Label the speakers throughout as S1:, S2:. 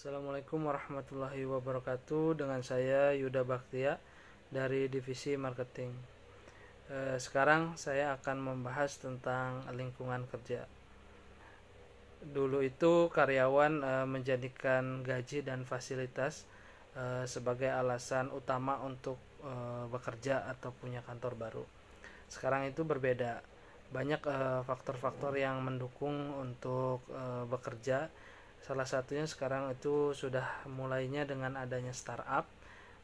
S1: Assalamualaikum warahmatullahi wabarakatuh. Dengan saya Yuda Baktia dari divisi marketing. Eh, sekarang saya akan membahas tentang lingkungan kerja. Dulu itu karyawan eh, menjadikan gaji dan fasilitas eh, sebagai alasan utama untuk bekerja atau punya kantor baru. Sekarang itu berbeda. Banyak faktor-faktor yang mendukung untuk bekerja Salah satunya sekarang itu sudah mulainya dengan adanya startup.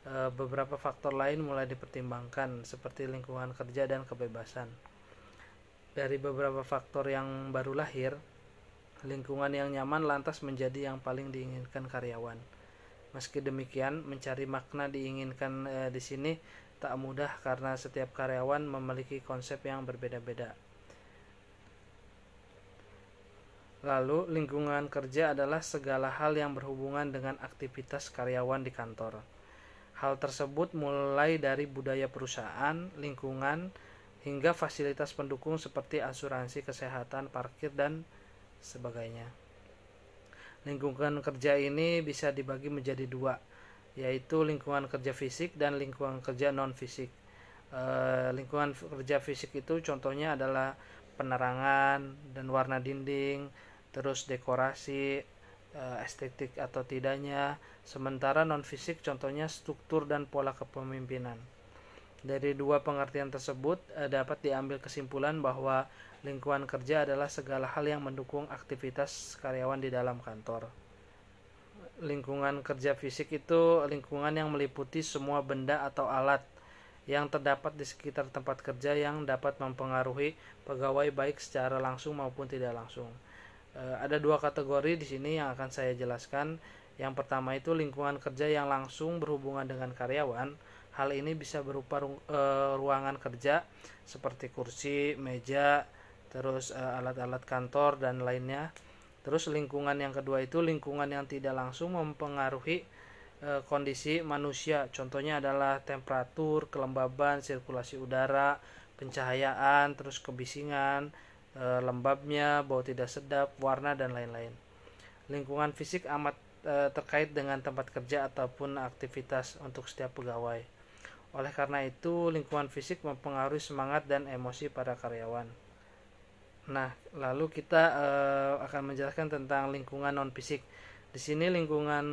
S1: Eh, beberapa faktor lain mulai dipertimbangkan seperti lingkungan kerja dan kebebasan. Dari beberapa faktor yang baru lahir, lingkungan yang nyaman lantas menjadi yang paling diinginkan karyawan. Meski demikian, mencari makna diinginkan eh, di sini tak mudah karena setiap karyawan memiliki konsep yang berbeda-beda. Lalu, lingkungan kerja adalah segala hal yang berhubungan dengan aktivitas karyawan di kantor. Hal tersebut mulai dari budaya perusahaan, lingkungan, hingga fasilitas pendukung seperti asuransi kesehatan, parkir, dan sebagainya. Lingkungan kerja ini bisa dibagi menjadi dua, yaitu lingkungan kerja fisik dan lingkungan kerja non-fisik. E, lingkungan kerja fisik itu contohnya adalah penerangan dan warna dinding, terus dekorasi eh, estetik atau tidaknya. Sementara non fisik contohnya struktur dan pola kepemimpinan. Dari dua pengertian tersebut eh, dapat diambil kesimpulan bahwa lingkungan kerja adalah segala hal yang mendukung aktivitas karyawan di dalam kantor. Lingkungan kerja fisik itu lingkungan yang meliputi semua benda atau alat yang terdapat di sekitar tempat kerja yang dapat mempengaruhi pegawai baik secara langsung maupun tidak langsung. E, ada dua kategori di sini yang akan saya jelaskan. Yang pertama itu lingkungan kerja yang langsung berhubungan dengan karyawan. Hal ini bisa berupa ru e, ruangan kerja seperti kursi, meja, terus e, alat-alat e, kantor dan lainnya. Terus lingkungan yang kedua itu lingkungan yang tidak langsung mempengaruhi e, kondisi manusia. Contohnya adalah temperatur, kelembaban, sirkulasi udara, pencahayaan, terus kebisingan, e, lembabnya, bau tidak sedap, warna dan lain-lain. Lingkungan fisik amat e, terkait dengan tempat kerja ataupun aktivitas untuk setiap pegawai. Oleh karena itu, lingkungan fisik mempengaruhi semangat dan emosi para karyawan. Nah, lalu kita e, akan menjelaskan tentang lingkungan non fisik. Di sini lingkungan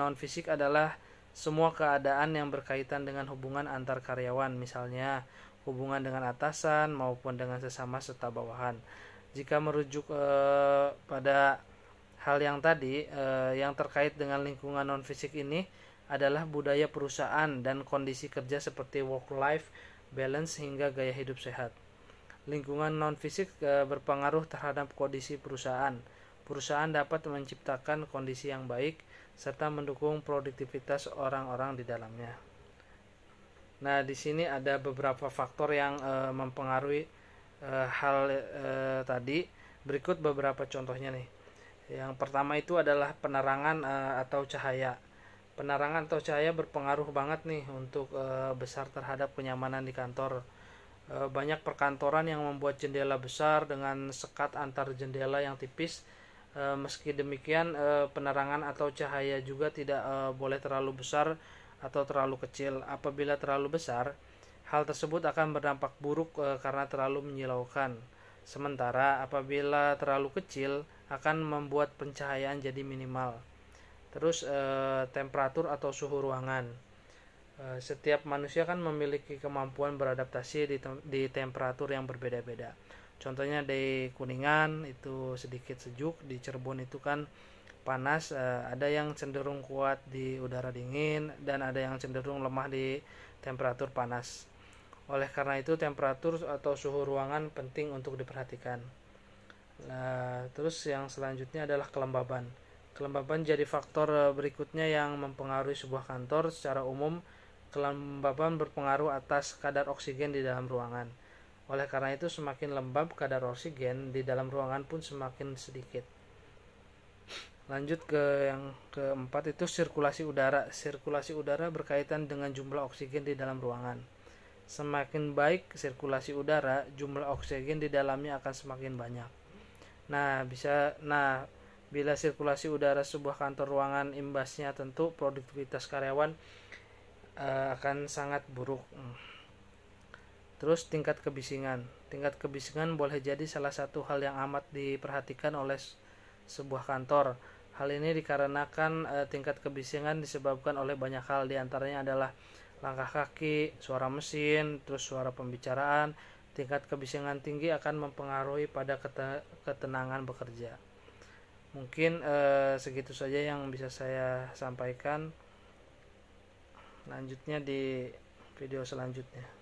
S1: non fisik adalah semua keadaan yang berkaitan dengan hubungan antar karyawan, misalnya hubungan dengan atasan maupun dengan sesama serta bawahan. Jika merujuk eh, pada hal yang tadi eh, yang terkait dengan lingkungan non fisik ini adalah budaya perusahaan dan kondisi kerja seperti work life balance hingga gaya hidup sehat. Lingkungan non fisik eh, berpengaruh terhadap kondisi perusahaan perusahaan dapat menciptakan kondisi yang baik serta mendukung produktivitas orang-orang di dalamnya. Nah, di sini ada beberapa faktor yang e, mempengaruhi e, hal e, tadi. Berikut beberapa contohnya nih. Yang pertama itu adalah penerangan e, atau cahaya. Penerangan atau cahaya berpengaruh banget nih untuk e, besar terhadap kenyamanan di kantor. E, banyak perkantoran yang membuat jendela besar dengan sekat antar jendela yang tipis E, meski demikian e, penerangan atau cahaya juga tidak e, boleh terlalu besar atau terlalu kecil. Apabila terlalu besar, hal tersebut akan berdampak buruk e, karena terlalu menyilaukan. Sementara apabila terlalu kecil akan membuat pencahayaan jadi minimal. Terus e, temperatur atau suhu ruangan setiap manusia kan memiliki kemampuan beradaptasi di, di temperatur yang berbeda-beda contohnya di Kuningan itu sedikit sejuk di Cirebon itu kan panas eh, ada yang cenderung kuat di udara dingin dan ada yang cenderung lemah di temperatur panas oleh karena itu temperatur atau suhu ruangan penting untuk diperhatikan nah, terus yang selanjutnya adalah kelembaban Kelembaban jadi faktor eh, berikutnya yang mempengaruhi sebuah kantor. Secara umum, kelembaban berpengaruh atas kadar oksigen di dalam ruangan. Oleh karena itu semakin lembab kadar oksigen di dalam ruangan pun semakin sedikit. Lanjut ke yang keempat itu sirkulasi udara. Sirkulasi udara berkaitan dengan jumlah oksigen di dalam ruangan. Semakin baik sirkulasi udara, jumlah oksigen di dalamnya akan semakin banyak. Nah, bisa nah bila sirkulasi udara sebuah kantor ruangan imbasnya tentu produktivitas karyawan eh, akan sangat buruk. Hmm. Terus tingkat kebisingan. Tingkat kebisingan boleh jadi salah satu hal yang amat diperhatikan oleh sebuah kantor. Hal ini dikarenakan e, tingkat kebisingan disebabkan oleh banyak hal diantaranya adalah langkah kaki, suara mesin, terus suara pembicaraan. Tingkat kebisingan tinggi akan mempengaruhi pada ketenangan bekerja. Mungkin e, segitu saja yang bisa saya sampaikan. Lanjutnya di video selanjutnya.